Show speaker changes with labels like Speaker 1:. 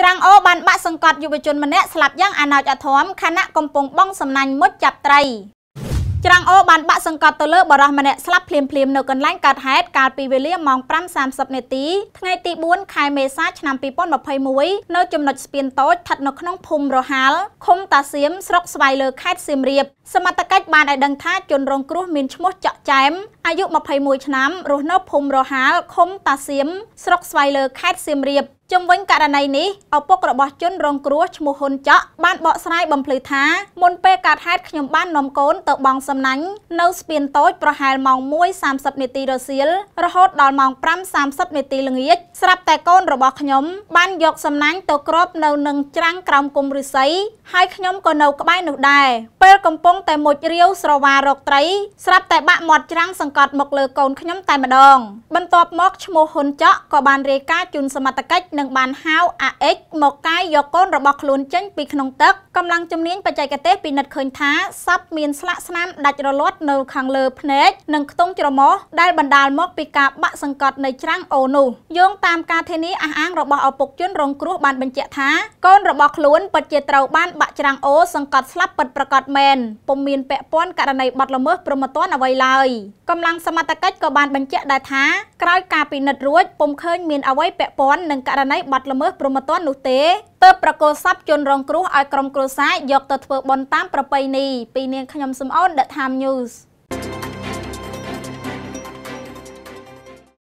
Speaker 1: ច្រាំងអូបានបាក់សង្កត់យុវជនម្នាក់ស្លាប់យ៉ាងអនោចអធមខណៈកំពុងបង់សំណាញ់មុតចាប់ត្រីច្រាំងអូបានបាក់សង្កត់ទៅលើបរិះម្នាក់ស្លាប់ភ្លាមភ្លាមនៅកន្លែងកើតហេតុកាលពីវេលាម៉ោង5:30នាទីថ្ងៃទី4ខែមេសាឆ្នាំ2021នៅចំណុចស្ពានតូចស្ថិតនៅក្នុងភូមិរហាលឃុំតាសៀមស្រុកស្វាយលើខេត្តសៀមរាប សមត្ថកិច្ចបានឲ្យដឹងថា ជនរងគ្រោះមានឈ្មោះចាក់ចែមអាយុ21ឆ្នាំ រស់នៅភូមិរហាលឃុំតាសៀមស្រុកស្វាយលើខេត្តសៀមរាបជំវិញករណីនេះឪពុករបស់ជនរងគ្រោះឈ្មោះហ៊ុនច័កបានបកស្រាយបំភ្លឺថាមុនពេលកើតហេតុខ្ញុំបាននាំកូនទៅបង់សំណាញ់នៅស្ពានតូចប្រហែលម៉ោង1:30នាទីរសៀលរហូតដល់ម៉ោង5:30នាទីល្ងាចស្រាប់តែកូនរបស់ខ្ញុំ បានយកសំណាញ់ទៅគ្របនៅនឹងច្រាំងក្រោមគុំឫស្សីហើយខ្ញុំក៏នៅក្បែរនោះដែរពេលកំពុងតែមុជរាវស្រវារកត្រីស្រាប់តែបាក់មាត់ច្រាំងសង្កត់មកលើកូនខ្ញុំតែម្ដង បន្ទាប់មកឈ្មោះហ៊ុនច័កក៏បានរាយការណ៍ជូនសមត្ថកិច្ចនឹងបានហៅ ax មកយកកូនរបស់ខ្លួនចេញពីក្នុងទឹកកម្លាំងជំនាញបច្ចេកទេសពិនិត្យឃើញថាសពមានស្លាកស្នាមដាច់រលាត់នៅខាងលើភ្នែកនិងខ្ទង់ច្រមុះដែលបណ្ដាលមកពីការបាក់សង្កត់នៃច្រាំងអូនោះយោងតាមការធានាអះអាងរបស់ឪពុកជនរងគ្រោះបានបញ្ជាក់ថាកូនរបស់ខ្លួនពិតជាត្រូវបានបាក់ច្រាំងអូសង្កត់ស្លាប់ពិតប្រាកដមែនពុំមានពាក់ព័ន្ធករណីបាត់ល្មើសព្រហ្មទណ្ឌអ្វីឡើយកម្លាំងសមត្ថកិច្ចក៏បានបញ្ជាក់ដែរថាក្រោយការពិនិត្យរួចពុំឃើញ មានអ្វីពាក់ព័ន្ធនឹងករណីបាត់ល្មើសព្រហ្មទណ្ឌនោះទេទៅប្រកោស័ព្ទជនរងគ្រោះឲ្យក្រុមគ្រួសារយកទៅធ្វើបន់តាម ប្រពៃណីពីនាងខ្ញុំសំអូនដេថាម News